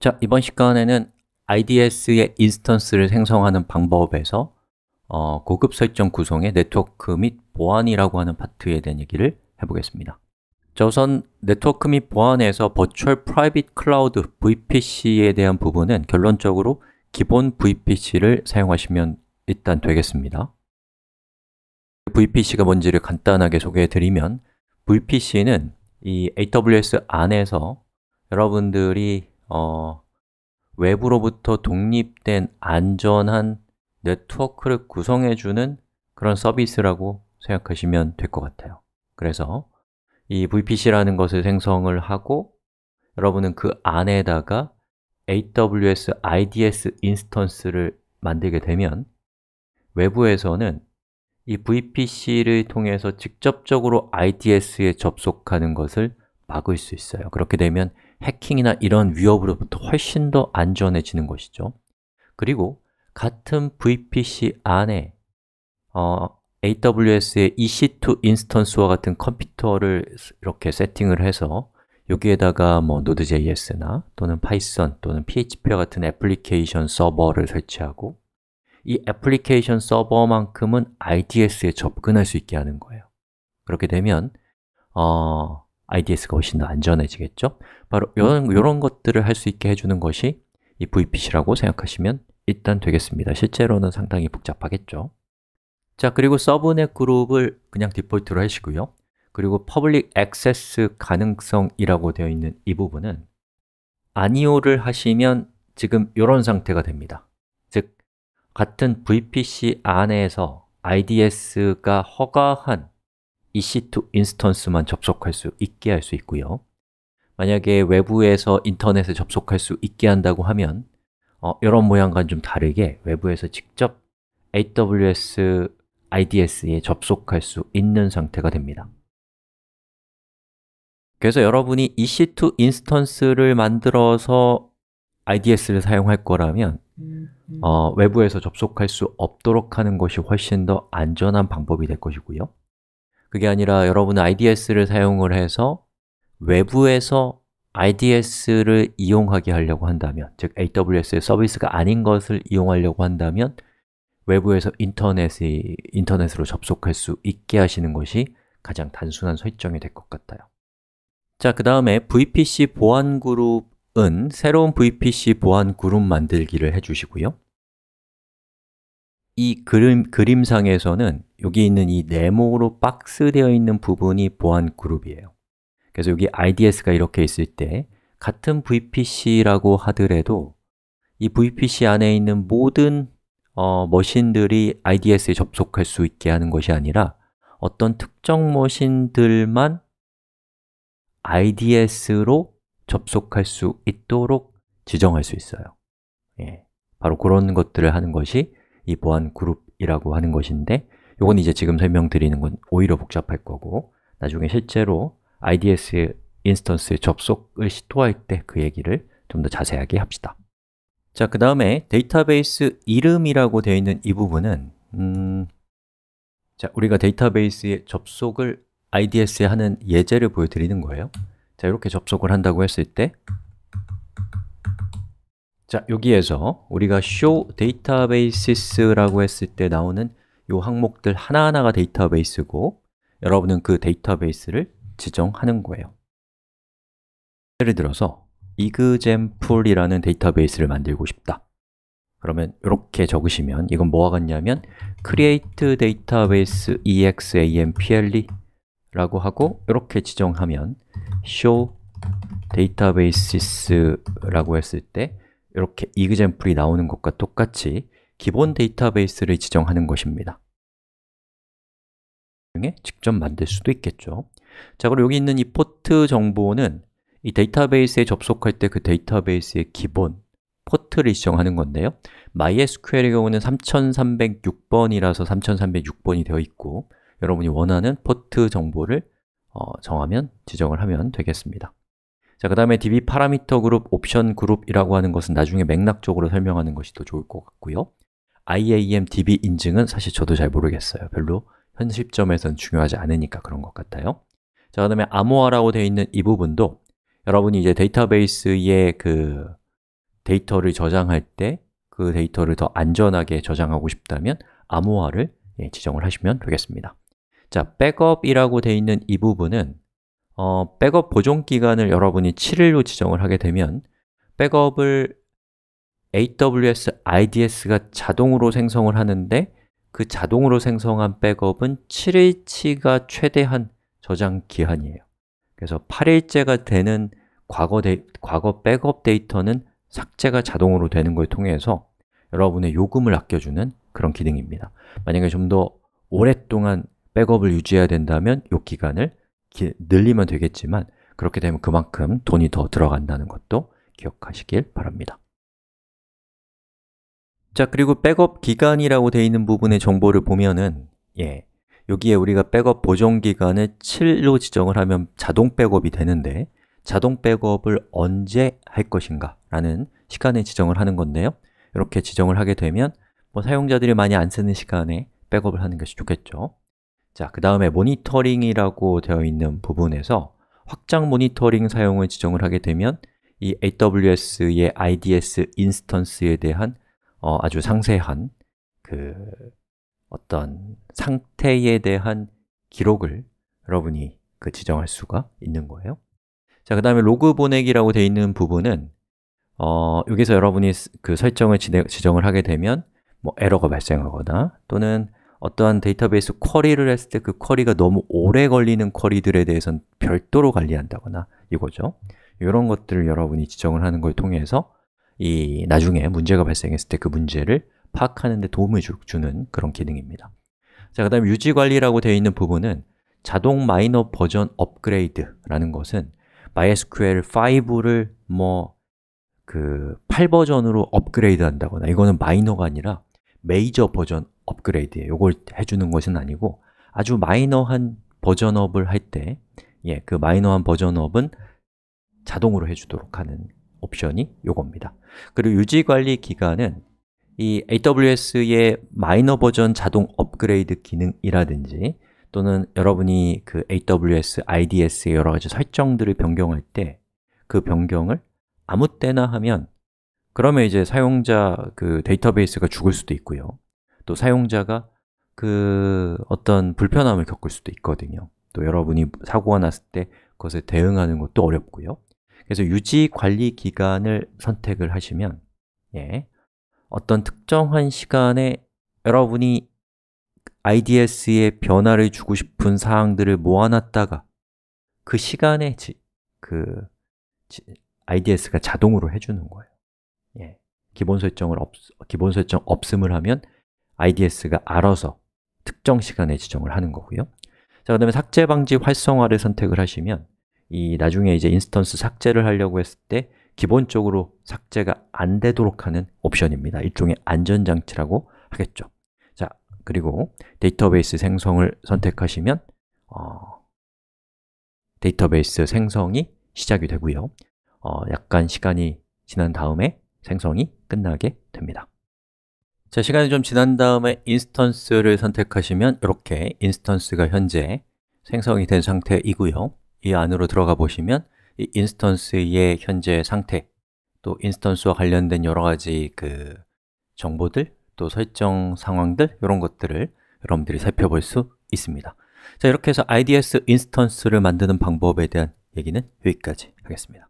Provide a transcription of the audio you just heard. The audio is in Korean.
자, 이번 시간에는 IDS의 인스턴스를 생성하는 방법에서 어, 고급 설정 구성의 네트워크 및 보안이라고 하는 파트에 대한 얘기를 해보겠습니다 자, 우선 네트워크 및 보안에서 Virtual Private Cloud VPC에 대한 부분은 결론적으로 기본 VPC를 사용하시면 일단 되겠습니다 VPC가 뭔지를 간단하게 소개해드리면 VPC는 이 AWS 안에서 여러분들이 어, 외부로부터 독립된 안전한 네트워크를 구성해주는 그런 서비스라고 생각하시면 될 것 같아요 그래서 이 VPC라는 것을 생성을 하고 여러분은 그 안에다가 AWS IDS 인스턴스를 만들게 되면 외부에서는 이 VPC를 통해서 직접적으로 IDS에 접속하는 것을 막을 수 있어요 그렇게 되면 해킹이나 이런 위협으로부터 훨씬 더 안전해지는 것이죠 그리고 같은 VPC 안에 어, AWS의 EC2 인스턴스와 같은 컴퓨터를 이렇게 세팅을 해서 여기에다가 뭐 Node.js나 또는 Python 또는 PHP와 같은 애플리케이션 서버를 설치하고 이 애플리케이션 서버만큼은 IDS에 접근할 수 있게 하는 거예요 그렇게 되면 어, IDS가 훨씬 더 안전해지겠죠? 바로 이런, 이런 음. 것들을 할 수 있게 해주는 것이 이 VPC라고 생각하시면 일단 되겠습니다 실제로는 상당히 복잡하겠죠 자, 그리고 서브넷 그룹을 그냥 디폴트로 하시고요 그리고 Public Access 가능성이라고 되어 있는 이 부분은 아니오를 하시면 지금 이런 상태가 됩니다 즉, 같은 VPC 안에서 IDS가 허가한 EC2 인스턴스만 접속할 수 있게 할 수 있고요 만약에 외부에서 인터넷에 접속할 수 있게 한다고 하면 어, 이런 모양과는 좀 다르게 외부에서 직접 AWS IDS에 접속할 수 있는 상태가 됩니다 그래서 여러분이 EC2 인스턴스를 만들어서 IDS를 사용할 거라면 음, 음. 어, 외부에서 접속할 수 없도록 하는 것이 훨씬 더 안전한 방법이 될 것이고요 그게 아니라 여러분은 IDS를 사용을 해서 외부에서 IDS를 이용하게 하려고 한다면 즉 AWS의 서비스가 아닌 것을 이용하려고 한다면 외부에서 인터넷이, 인터넷으로 접속할 수 있게 하시는 것이 가장 단순한 설정이 될 것 같아요 자, 그 다음에 VPC 보안 그룹은 새로운 VPC 보안 그룹 만들기를 해주시고요 이 그림, 그림상에서는 여기 있는 이 네모로 박스 되어 있는 부분이 보안 그룹이에요 그래서 여기 IDS가 이렇게 있을 때 같은 VPC라고 하더라도 이 VPC 안에 있는 모든 어, 머신들이 IDS에 접속할 수 있게 하는 것이 아니라 어떤 특정 머신들만 IDS로 접속할 수 있도록 지정할 수 있어요 예, 바로 그런 것들을 하는 것이 이 보안 그룹이라고 하는 것인데 이건 이제 지금 설명드리는 건 오히려 복잡할 거고 나중에 실제로 IDS 인스턴스 접속을 시도할 때 그 얘기를 좀 더 자세하게 합시다 자, 그 다음에 데이터베이스 이름이라고 되어 있는 이 부분은 음, 자, 우리가 데이터베이스에 접속을 IDS에 하는 예제를 보여드리는 거예요 자, 이렇게 접속을 한다고 했을 때 자, 여기에서 우리가 show databases라고 했을 때 나오는 이 항목들 하나하나가 데이터베이스고 여러분은 그 데이터베이스를 지정하는 거예요 예를 들어서 example이라는 데이터베이스를 만들고 싶다 그러면 이렇게 적으시면 이건 뭐와 같냐면 create database example 라고 하고 이렇게 지정하면 show databases 라고 했을 때 이렇게 example이 나오는 것과 똑같이 기본 데이터베이스를 지정하는 것입니다 중에 직접 만들 수도 있겠죠 자, 그럼 여기 있는 이 포트 정보는 이 데이터베이스에 접속할 때 그 데이터베이스의 기본 포트를 지정하는 건데요 MySQL의 경우는 3306번이라서 3306번이 되어 있고 여러분이 원하는 포트 정보를 어, 정하면, 지정을 하면 되겠습니다 자, 그 다음에 db 파라미터 그룹, 옵션 그룹이라고 하는 것은 나중에 맥락적으로 설명하는 것이 더 좋을 것 같고요 IAM db 인증은 사실 저도 잘 모르겠어요 별로 현 시점에선 중요하지 않으니까 그런 것 같아요 자, 그 다음에 암호화라고 되어 있는 이 부분도 여러분이 이제 데이터베이스에 그 데이터를 저장할 때 그 데이터를 더 안전하게 저장하고 싶다면 암호화를 예, 지정을 하시면 되겠습니다 자, 백업이라고 되어 있는 이 부분은 어, 백업 보존 기간을 여러분이 7일로 지정을 하게 되면 백업을 AWS IDS가 자동으로 생성을 하는데 그 자동으로 생성한 백업은 7일치가 최대한 저장 기한이에요 그래서 8일째가 되는 과거, 데이, 과거 백업 데이터는 삭제가 자동으로 되는 걸 통해서 여러분의 요금을 아껴주는 그런 기능입니다 만약에 좀 더 오랫동안 백업을 유지해야 된다면 이 기간을 늘리면 되겠지만 그렇게 되면 그만큼 돈이 더 들어간다는 것도 기억하시길 바랍니다 자, 그리고 백업 기간이라고 되어 있는 부분의 정보를 보면은 예, 여기에 우리가 백업 보존 기간을 7로 지정을 하면 자동 백업이 되는데 자동 백업을 언제 할 것인가 라는 시간에 지정을 하는 건데요 이렇게 지정을 하게 되면 뭐 사용자들이 많이 안 쓰는 시간에 백업을 하는 것이 좋겠죠 자, 그 다음에 모니터링이라고 되어 있는 부분에서 확장 모니터링 사용을 지정을 하게 되면 이 AWS의 IDS 인스턴스에 대한 어, 아주 상세한 그 어떤 상태에 대한 기록을 여러분이 그 지정할 수가 있는 거예요 자, 그 다음에 로그 보내기라고 되어 있는 부분은 어, 여기서 여러분이 그 설정을 지정을 하게 되면 뭐 에러가 발생하거나 또는 어떠한 데이터베이스 쿼리를 했을 때 그 쿼리가 너무 오래 걸리는 쿼리들에 대해서는 별도로 관리한다거나 이거죠 이런 것들을 여러분이 지정을 하는 걸 통해서 이 나중에 문제가 발생했을 때 그 문제를 파악하는 데 도움을 주, 는 그런 기능입니다 자, 그 다음 유지관리라고 되어 있는 부분은 자동 마이너 버전 업그레이드라는 것은 MySQL 5를 뭐 그 8버전으로 업그레이드 한다거나 이거는 마이너가 아니라 메이저 버전 업그레이드에 요걸 해주는 것은 아니고 아주 마이너한 버전업을 할 때 예, 그 마이너한 버전업은 자동으로 해주도록 하는 옵션이 요겁니다 그리고 유지관리 기간은 이 AWS의 마이너 버전 자동 업그레이드 기능이라든지 또는 여러분이 그 AWS IDS의 여러 가지 설정들을 변경할 때 그 변경을 아무 때나 하면 그러면 이제 사용자 그 데이터베이스가 죽을 수도 있고요 또 사용자가 그 어떤 불편함을 겪을 수도 있거든요 또 여러분이 사고가 났을 때 그것에 대응하는 것도 어렵고요 그래서 유지 관리 기간을 선택을 하시면 예, 어떤 특정한 시간에 여러분이 IDS에 변화를 주고 싶은 사항들을 모아놨다가 그 시간에 지, 그 지, IDS가 자동으로 해주는 거예요 예, 기본 설정을 없, 기본 설정 없음을 하면 IDS가 알아서 특정 시간에 지정을 하는 거고요 자, 그 다음에 삭제 방지 활성화를 선택을 하시면 이 나중에 이제 인스턴스 삭제를 하려고 했을 때 기본적으로 삭제가 안 되도록 하는 옵션입니다 일종의 안전장치라고 하겠죠 자, 그리고 데이터베이스 생성을 선택하시면 어, 데이터베이스 생성이 시작이 되고요 어, 약간 시간이 지난 다음에 생성이 끝나게 됩니다 자, 시간이 좀 지난 다음에 인스턴스를 선택하시면 이렇게 인스턴스가 현재 생성이 된 상태이고요 이 안으로 들어가 보시면 이 인스턴스의 현재 상태 또 인스턴스와 관련된 여러 가지 그 정보들 또 설정 상황들 이런 것들을 여러분들이 살펴볼 수 있습니다 자, 이렇게 해서 IDS 인스턴스를 만드는 방법에 대한 얘기는 여기까지 하겠습니다